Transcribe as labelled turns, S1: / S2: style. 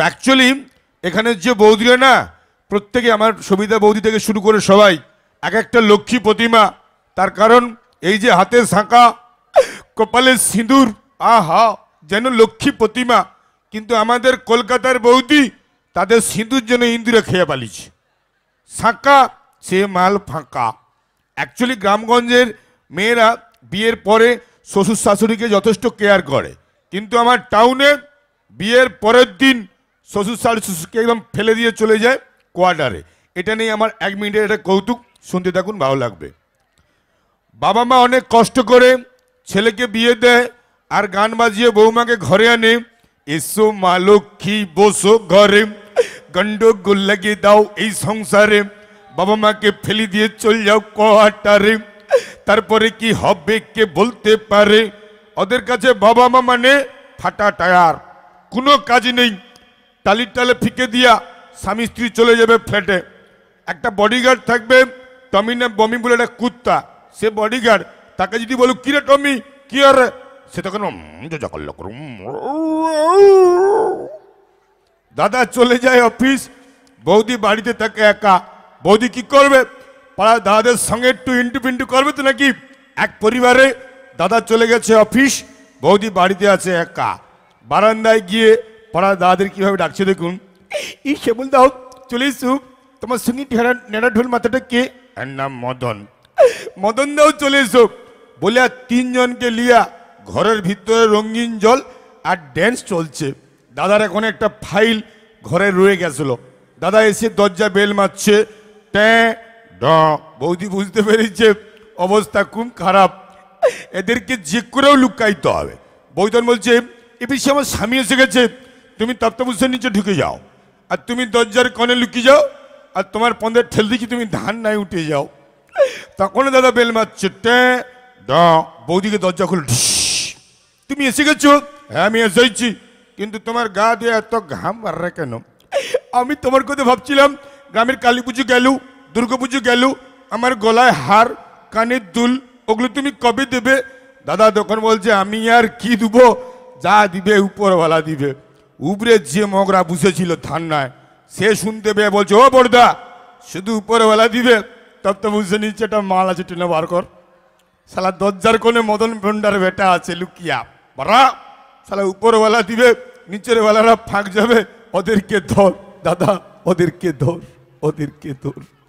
S1: তো অ্যাকচুয়ালি এখানের যে বৌদিরা না প্রত্যেকে আমার সবিতা বৌদি থেকে শুরু করে সবাই এক একটা লক্ষ্মী প্রতিমা তার কারণ এই যে হাতে শাঁকা কপালের সিঁদুর আহা যেন লক্ষ্মী প্রতিমা কিন্তু আমাদের কলকাতার বৌদি তাদের সিঁদুর জন্য ইন্দিরা খেয়ে পালিছে শাঁকা সে মাল ফাঁকা অ্যাকচুয়ালি গ্রামগঞ্জের মেয়েরা বিয়ের পরে শ্বশুর শাশুড়িকে যথেষ্ট কেয়ার করে কিন্তু আমার টাউনে বিয়ের পরের দিন শ্বশুর শাড়ি শ্বশুরকে একদম ফেলে দিয়ে চলে যায় কোয়ার্টারে এটা নিয়ে আমার এক মিনিটের একটা কৌতুক শুনতে থাকুন ভালো লাগবে বাবা মা অনেক কষ্ট করে ছেলেকে বিয়ে দেয় আর গান বাজিয়ে বৌমাকে ঘরে আনে এসো মা লক্ষ্মী বসো ঘরে গন্ডগোল লাগিয়ে দাও এই সংসারে বাবা মাকে ফেলে দিয়ে চল যাও কোয়ার্টারে তারপরে কি হবে কে বলতে পারে ওদের কাছে বাবা মা মানে ফাটা টায়ার কোনো কাজ নেই টালির টালে ফিকে দিয়া স্বামী স্ত্রী চলে যাবে ফ্ল্যাটে একটা বডিগার্ড থাকবে টমি না বমি বলে একটা কুত্তা সে বডিগার্ড তাকে যদি বলো কিরে টমি কি আরে সে তখন জকাল্লা করুম দাদা চলে যায় অফিস বৌদি বাড়িতে থাকে একা বৌদি কি করবে পাড়া দাদাদের সঙ্গে একটু ইন্টু পিন্টু করবে তো নাকি এক পরিবারে দাদা চলে গেছে অফিস বৌদি বাড়িতে আছে একা বারান্দায় গিয়ে পড়া দাদাদের কীভাবে ডাকছে দেখুন ই শ্যামল দাও চলে এসু তোমার সঙ্গে নেড়া ঢোল মাথাটা কে নাম মদন মদন দাও চলে এসো বলে আর তিনজনকে লিয়া ঘরের ভিতরে রঙিন জল আর ড্যান্স চলছে দাদার এখন একটা ফাইল ঘরে রয়ে গেছিল দাদা এসে দরজা বেল মারছে ট্যাঁ ড বৌদি বুঝতে পেরেছে অবস্থা খুব খারাপ এদেরকে যে করেও লুকাইতে হবে বৌদন বলছে এ পিছিয়ে আমার স্বামী এসে গেছে তুমি তপ্তভূষণ নিচে ঢুকে যাও আর তুমি দরজার কনে লুকিয়ে যাও আর তোমার পন্দের ঠেল দিকে তুমি ধান নাই উঠে যাও তখন দাদা বেল মারছে বৌদিকে দরজা খুলে তুমি এসে গেছো হ্যাঁ আমি এসেছি কিন্তু তোমার গা দিয়ে এত ঘাম মাররা কেন আমি তোমার কথা ভাবছিলাম গ্রামের কালী পুজো গেল দুর্গা পুজো গেল আমার গলায় হার কানের দুল ওগুলো তুমি কবে দেবে দাদা দোকান বলছে আমি আর কি দেবো যা দিবে উপরওয়ালা দিবে উপরে যে মগরা বুঝেছিল নয় সে শুনতে পেয়ে বলছে ও বড়দা শুধু উপরবেলা দিবে তব তো বুঝে নিচ্ছে একটা মাল আছে টেনে বার কর শালা দরজার কোণে মদন ভণ্ডার বেটা আছে লুকিয়া বারা শালা উপরওয়ালা দিবে নিচের বেলারা ফাঁক যাবে ওদেরকে ধর দাদা ওদেরকে ধর ওদেরকে ধর